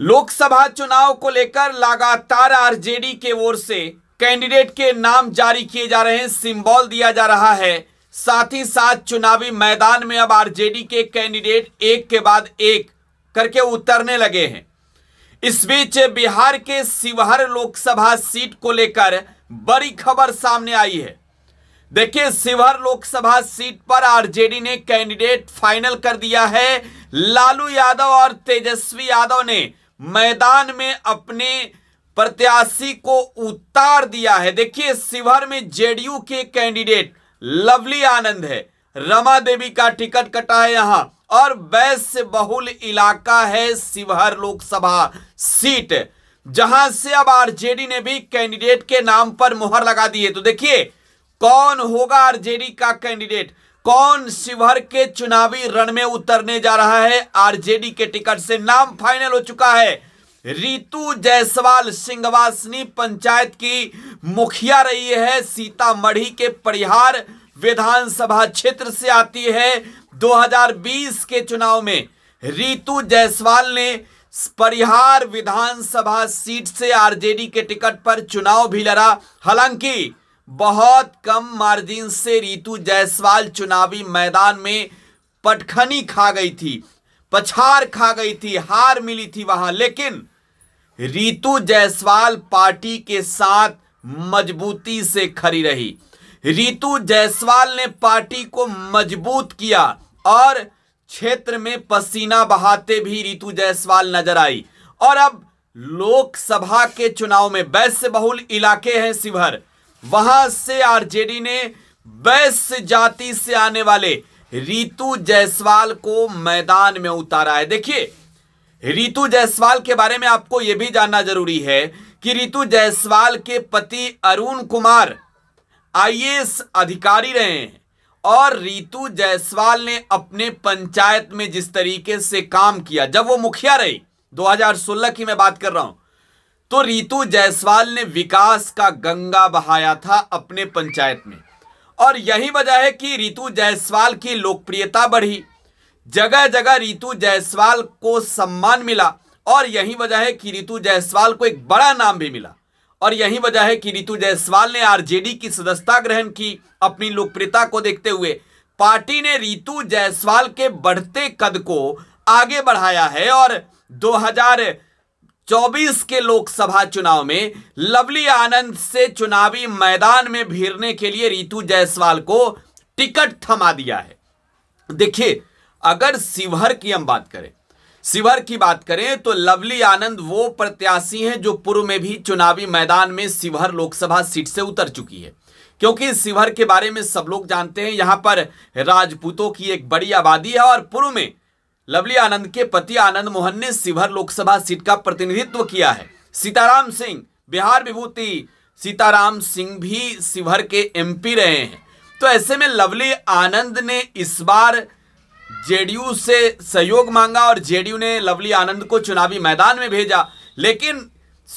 लोकसभा चुनाव को लेकर लगातार आरजेडी के ओर से कैंडिडेट के नाम जारी किए जा रहे हैं सिंबल दिया जा रहा है साथ ही साथ चुनावी मैदान में अब आरजेडी के कैंडिडेट एक के बाद एक करके उतरने लगे हैं इस बीच बिहार के शिवहर लोकसभा सीट को लेकर बड़ी खबर सामने आई है देखिए शिवहर लोकसभा सीट पर आरजेडी ने कैंडिडेट फाइनल कर दिया है लालू यादव और तेजस्वी यादव ने मैदान में अपने प्रत्याशी को उतार दिया है देखिए शिवहर में जेडीयू के कैंडिडेट लवली आनंद है रमा देवी का टिकट कटा है यहां और वैश्य बहुल इलाका है शिवहर लोकसभा सीट जहां से अब आरजेडी ने भी कैंडिडेट के नाम पर मुहर लगा दी है तो देखिए कौन होगा आरजेडी का कैंडिडेट कौन शिवहर के चुनावी रण में उतरने जा रहा है आरजेडी के टिकट से नाम फाइनल हो चुका है रीतु जायसवाल सिंहवासनी पंचायत की मुखिया रही है सीतामढ़ी के परिहार विधानसभा क्षेत्र से आती है 2020 के चुनाव में रितु जायसवाल ने परिहार विधानसभा सीट से आरजेडी के टिकट पर चुनाव भी लड़ा हालांकि बहुत कम मार्जिन से रितु जायसवाल चुनावी मैदान में पटखनी खा गई थी पछार खा गई थी हार मिली थी वहां लेकिन रितु जायसवाल पार्टी के साथ मजबूती से खड़ी रही रितु जायसवाल ने पार्टी को मजबूत किया और क्षेत्र में पसीना बहाते भी रितु जायसवाल नजर आई और अब लोकसभा के चुनाव में वैश्य बहुल इलाके हैं शिवहर वहां से आरजेडी ने वैश्य जाति से आने वाले रीतु जायसवाल को मैदान में उतारा है देखिए रीतु जायसवाल के बारे में आपको यह भी जानना जरूरी है कि रीतु जायसवाल के पति अरुण कुमार आईएएस अधिकारी रहे हैं और रीतु जायसवाल ने अपने पंचायत में जिस तरीके से काम किया जब वो मुखिया रही 2016 की मैं बात कर रहा हूं तो रितु जायसवाल ने विकास का गंगा बहाया था अपने पंचायत में और यही वजह है कि रितु जायसवाल की लोकप्रियता बढ़ी जगह जगह रितु जायसवाल को सम्मान मिला और यही वजह है कि रितु जायसवाल को एक बड़ा नाम भी मिला और यही वजह है कि रितु जायसवाल ने आरजेडी की सदस्यता ग्रहण की अपनी लोकप्रियता को देखते हुए पार्टी ने रितु जायसवाल के बढ़ते कद को आगे बढ़ाया है और दो चौबीस के लोकसभा चुनाव में लवली आनंद से चुनावी मैदान में भिड़ने के लिए रितु जायसवाल को टिकट थमा दिया है देखिए अगर शिवहर की हम बात करें शिवहर की बात करें तो लवली आनंद वो प्रत्याशी हैं जो पूर्व में भी चुनावी मैदान में शिवहर लोकसभा सीट से उतर चुकी है क्योंकि शिवहर के बारे में सब लोग जानते हैं यहां पर राजपूतों की एक बड़ी आबादी है और पूर्व में लवली आनंद के पति आनंद मोहन ने शिवहर लोकसभा सीट का प्रतिनिधित्व किया है सीताराम सिंह बिहार विभूति सीताराम सिंह भी शिवहर के एमपी रहे हैं तो ऐसे में लवली आनंद ने इस बार जेडीयू से सहयोग मांगा और जेडीयू ने लवली आनंद को चुनावी मैदान में भेजा लेकिन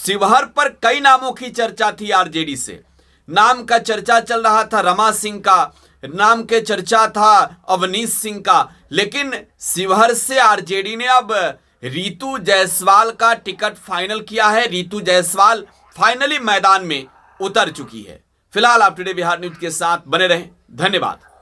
शिवहर पर कई नामों की चर्चा थी आरजेडी से नाम का चर्चा चल रहा था रमा सिंह का नाम के चर्चा था अवनीत सिंह का लेकिन शिवहर से आरजेडी ने अब रीतु जायसवाल का टिकट फाइनल किया है रीतू जायसवाल फाइनली मैदान में उतर चुकी है फिलहाल आप टुडे बिहार न्यूज के साथ बने रहें धन्यवाद